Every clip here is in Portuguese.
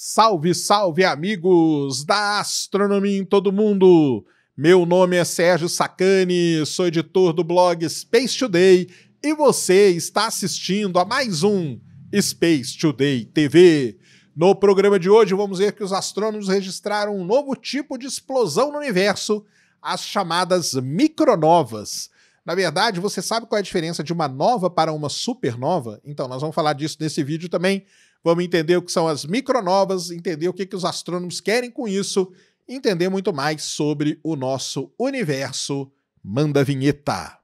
Salve, salve, amigos da astronomia em todo mundo! Meu nome é Sérgio Sacani, sou editor do blog Space Today e você está assistindo a mais um Space Today TV. No programa de hoje, vamos ver que os astrônomos registraram um novo tipo de explosão no universo, as chamadas micronovas. Na verdade, você sabe qual é a diferença de uma nova para uma supernova? Então, nós vamos falar disso nesse vídeo também. Vamos entender o que são as micronovas, entender o que, que os astrônomos querem com isso, entender muito mais sobre o nosso universo. Manda a vinheta!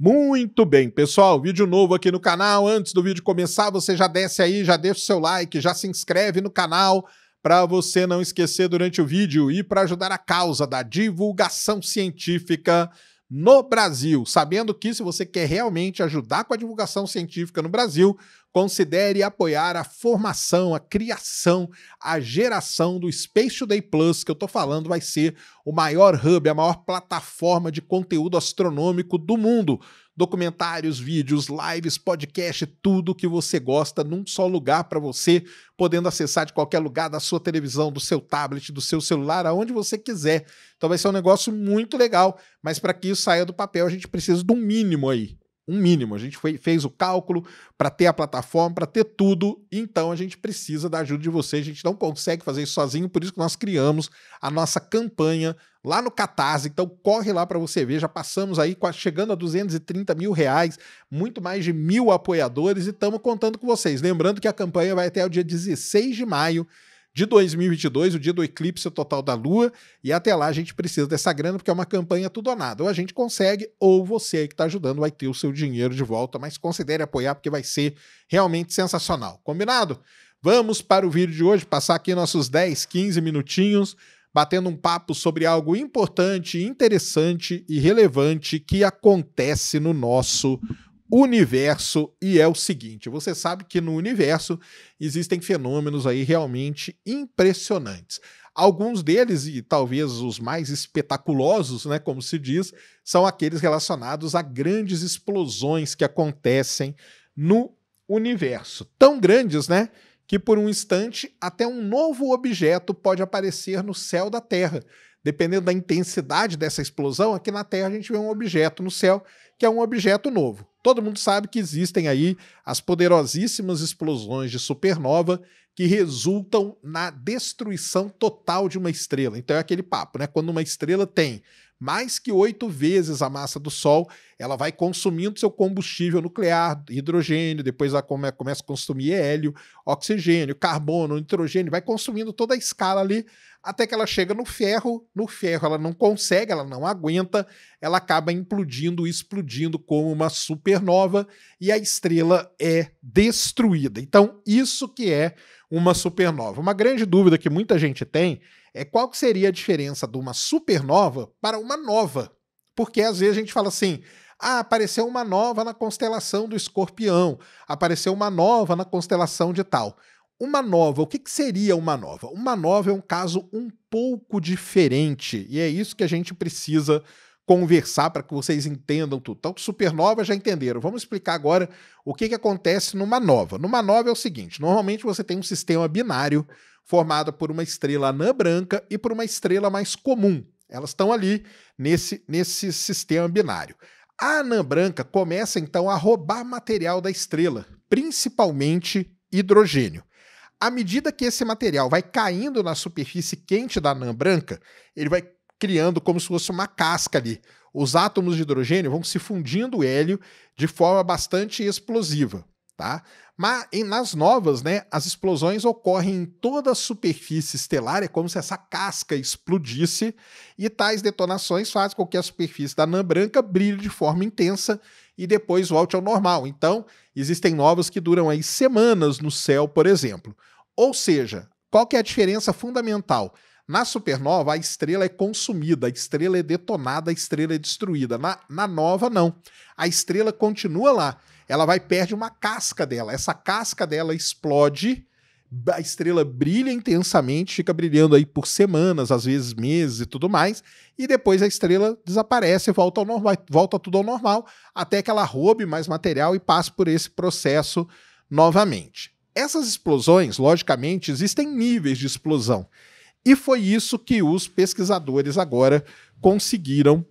Muito bem, pessoal, vídeo novo aqui no canal. Antes do vídeo começar, você já desce aí, já deixa o seu like, já se inscreve no canal, para você não esquecer durante o vídeo e para ajudar a causa da divulgação científica no Brasil. Sabendo que se você quer realmente ajudar com a divulgação científica no Brasil, Considere apoiar a formação, a criação, a geração do Space Today Plus, que eu estou falando vai ser o maior hub, a maior plataforma de conteúdo astronômico do mundo. Documentários, vídeos, lives, podcast, tudo que você gosta num só lugar para você, podendo acessar de qualquer lugar da sua televisão, do seu tablet, do seu celular, aonde você quiser. Então vai ser um negócio muito legal, mas para que isso saia do papel, a gente precisa de um mínimo aí um mínimo. A gente foi, fez o cálculo para ter a plataforma, para ter tudo, então a gente precisa da ajuda de vocês. A gente não consegue fazer isso sozinho, por isso que nós criamos a nossa campanha lá no Catarse. Então corre lá para você ver. Já passamos aí chegando a 230 mil reais, muito mais de mil apoiadores e estamos contando com vocês. Lembrando que a campanha vai até o dia 16 de maio de 2022, o dia do eclipse total da Lua, e até lá a gente precisa dessa grana porque é uma campanha tudo ou nada. Ou a gente consegue, ou você aí que está ajudando vai ter o seu dinheiro de volta, mas considere apoiar porque vai ser realmente sensacional. Combinado? Vamos para o vídeo de hoje, passar aqui nossos 10, 15 minutinhos batendo um papo sobre algo importante, interessante e relevante que acontece no nosso universo e é o seguinte: você sabe que no universo existem fenômenos aí realmente impressionantes. Alguns deles, e talvez os mais espetaculosos, né, como se diz, são aqueles relacionados a grandes explosões que acontecem no universo. Tão grandes, né, que por um instante até um novo objeto pode aparecer no céu da Terra. Dependendo da intensidade dessa explosão, aqui na Terra a gente vê um objeto no céu que é um objeto novo. Todo mundo sabe que existem aí as poderosíssimas explosões de supernova que resultam na destruição total de uma estrela. Então é aquele papo, né? Quando uma estrela tem mais que oito vezes a massa do Sol, ela vai consumindo seu combustível nuclear, hidrogênio, depois ela começa a consumir hélio, oxigênio, carbono, nitrogênio, vai consumindo toda a escala ali até que ela chega no ferro, no ferro ela não consegue, ela não aguenta, ela acaba implodindo, explodindo como uma supernova e a estrela é destruída. Então, isso que é uma supernova. Uma grande dúvida que muita gente tem é qual que seria a diferença de uma supernova para uma nova. Porque às vezes a gente fala assim: ah, apareceu uma nova na constelação do escorpião, apareceu uma nova na constelação de tal. Uma nova, o que, que, seria uma nova? Uma nova é um caso um pouco diferente e é isso que a gente precisa conversar para que vocês entendam tudo. Então, supernova já entenderam. Vamos explicar agora o que, que acontece numa nova. Numa nova é o seguinte: normalmente você tem um sistema binário formado por uma estrela anã branca e por uma estrela mais comum. Elas estão ali nesse, nesse sistema binário. A anã branca começa então a roubar material da estrela, principalmente hidrogênio à medida que esse material vai caindo na superfície quente da anã branca, ele vai criando como se fosse uma casca ali. Os átomos de hidrogênio vão se fundindo o hélio de forma bastante explosiva, tá? Mas em, nas novas, né, as explosões ocorrem em toda a superfície estelar, é como se essa casca explodisse, e tais detonações fazem com que a superfície da anã branca brilhe de forma intensa e depois volte ao normal. Então, existem novas que duram aí semanas no céu, por exemplo. Ou seja, qual que é a diferença fundamental? Na supernova, a estrela é consumida, a estrela é detonada, a estrela é destruída. Na, na nova, não. A estrela continua lá. Ela vai perde uma casca dela. Essa casca dela explode, a estrela brilha intensamente, fica brilhando aí por semanas, às vezes meses e tudo mais, e depois a estrela desaparece, volta ao normal, volta tudo ao normal, até que ela roube mais material e passe por esse processo novamente. Essas explosões, logicamente, existem níveis de explosão. E foi isso que os pesquisadores agora conseguiram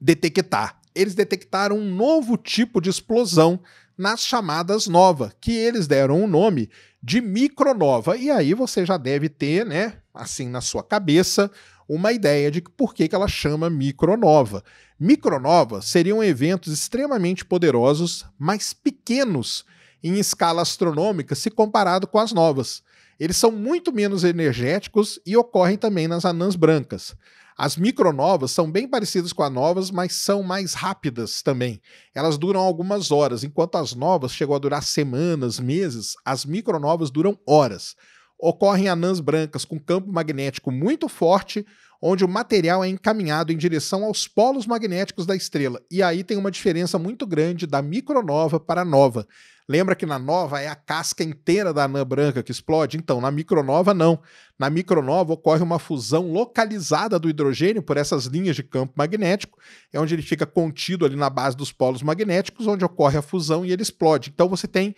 detectar. Eles detectaram um novo tipo de explosão nas chamadas nova, que eles deram o nome de micronova. E aí você já deve ter, né, assim na sua cabeça, uma ideia de por que, que ela chama micronova. Micronova seriam eventos extremamente poderosos, mas pequenos em escala astronômica se comparado com as novas. Eles são muito menos energéticos e ocorrem também nas anãs brancas. As micronovas são bem parecidas com as novas, mas são mais rápidas também. Elas duram algumas horas, enquanto as novas chegam a durar semanas, meses, as micronovas duram horas. Ocorrem anãs brancas com campo magnético muito forte, onde o material é encaminhado em direção aos polos magnéticos da estrela. E aí tem uma diferença muito grande da micronova para a nova. Lembra que na nova é a casca inteira da anã branca que explode? Então, na micronova, não. Na micronova ocorre uma fusão localizada do hidrogênio por essas linhas de campo magnético, é onde ele fica contido ali na base dos polos magnéticos, onde ocorre a fusão e ele explode. Então, você tem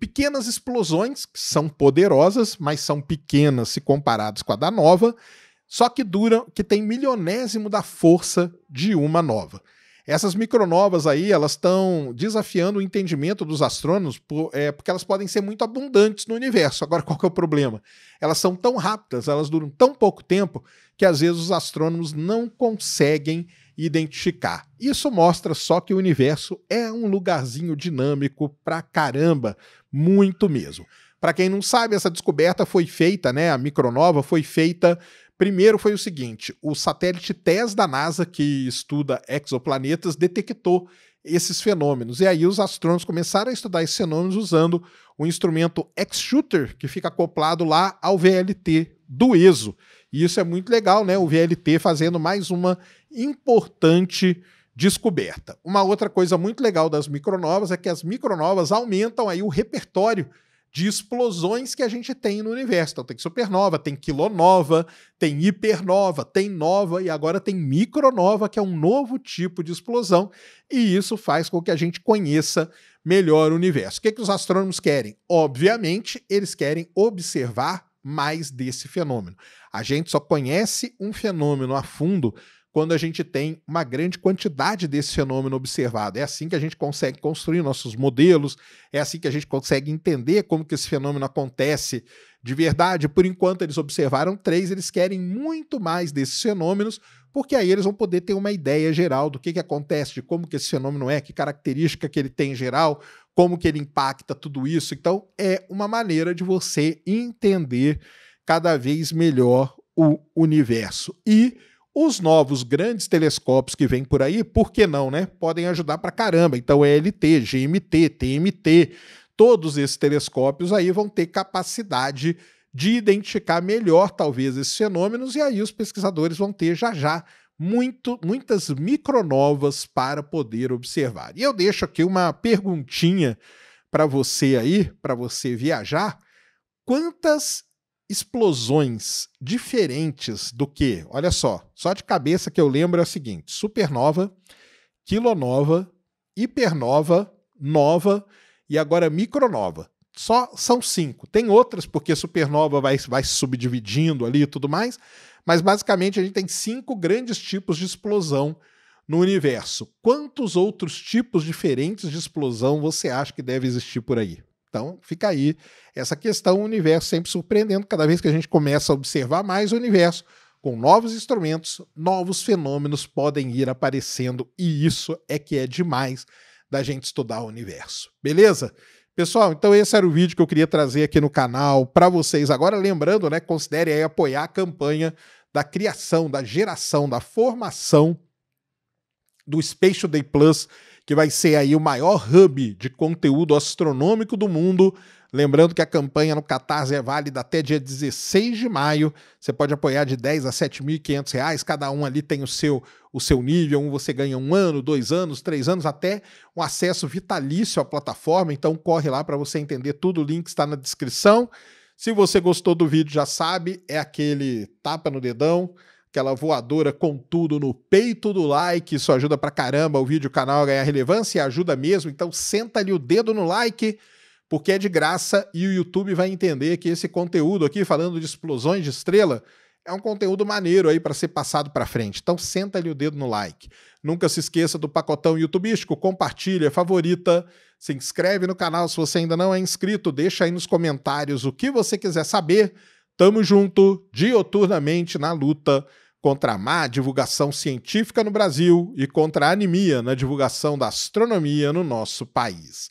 pequenas explosões, que são poderosas, mas são pequenas se comparadas com a da nova só que duram, que tem milionésimo da força de uma nova. Essas micronovas aí, elas estão desafiando o entendimento dos astrônomos por, é, porque elas podem ser muito abundantes no universo. Agora, qual que é o problema? Elas são tão rápidas, elas duram tão pouco tempo, que às vezes os astrônomos não conseguem identificar. Isso mostra só que o universo é um lugarzinho dinâmico pra caramba, muito mesmo. Para quem não sabe, essa descoberta foi feita, né? A micronova foi feita Primeiro foi o seguinte: o satélite TESS da NASA, que estuda exoplanetas, detectou esses fenômenos. E aí os astrônomos começaram a estudar esses fenômenos usando o instrumento X-Shooter, que fica acoplado lá ao VLT do ESO. E isso é muito legal, né? O VLT fazendo mais uma importante descoberta. Uma outra coisa muito legal das micronovas é que as micronovas aumentam aí o repertório de explosões que a gente tem no universo. Então tem supernova, tem quilonova, tem hipernova, tem nova e agora tem micronova, que é um novo tipo de explosão, e isso faz com que a gente conheça melhor o universo. O que, é que os astrônomos querem? Obviamente, eles querem observar mais desse fenômeno. A gente só conhece um fenômeno a fundo quando a gente tem uma grande quantidade desse fenômeno observado. É assim que a gente consegue construir nossos modelos, é assim que a gente consegue entender como que esse fenômeno acontece de verdade. Por enquanto eles observaram três, eles querem muito mais desses fenômenos, porque aí eles vão poder ter uma ideia geral do que, que acontece, de como que esse fenômeno é, que característica que ele tem em geral, como que ele impacta tudo isso. Então, é uma maneira de você entender cada vez melhor o universo. E os novos grandes telescópios que vêm por aí, por que não, né? Podem ajudar para caramba. Então, ELT, é GMT, TMT, todos esses telescópios aí vão ter capacidade de identificar melhor, talvez, esses fenômenos, e aí os pesquisadores vão ter já já muito, muitas micronovas para poder observar. E eu deixo aqui uma perguntinha para você aí, para você viajar. Quantas explosões diferentes do que? Olha só, só de cabeça que eu lembro é o seguinte: supernova, quilonova, hipernova, nova e agora micronova só são cinco. Tem outras, porque supernova vai, vai se subdividindo ali e tudo mais, mas basicamente a gente tem cinco grandes tipos de explosão no universo. Quantos outros tipos diferentes de explosão você acha que deve existir por aí? Então, fica aí essa questão, o universo sempre surpreendendo. Cada vez que a gente começa a observar mais o universo, com novos instrumentos, novos fenômenos podem ir aparecendo, e isso é que é demais da gente estudar o universo. Beleza? Pessoal, então esse era o vídeo que eu queria trazer aqui no canal para vocês. Agora, lembrando, né, considere aí apoiar a campanha da criação, da geração, da formação do Space Today Plus, que vai ser aí o maior hub de conteúdo astronômico do mundo Lembrando que a campanha no Catarse é válida até dia 16 de maio. Você pode apoiar de 10 a 7.500 reais. Cada um ali tem o seu o seu nível. Um você ganha um ano, dois anos, três anos, até um acesso vitalício à plataforma. Então corre lá para você entender tudo. O link está na descrição. Se você gostou do vídeo, já sabe, é aquele tapa no dedão aquela voadora com tudo no peito do like. Isso ajuda pra caramba o vídeo, o canal a ganhar relevância e ajuda mesmo. Então senta ali o dedo no like porque é de graça e o YouTube vai entender que esse conteúdo aqui, falando de explosões de estrela, é um conteúdo maneiro aí para ser passado para frente. Então senta ali o dedo no like. Nunca se esqueça do pacotão youtubístico, compartilha, favorita, se inscreve no canal se você ainda não é inscrito, deixa aí nos comentários o que você quiser saber. Tamo junto, dioturnamente na luta contra a má divulgação científica no Brasil e contra a anemia na divulgação da astronomia no nosso país.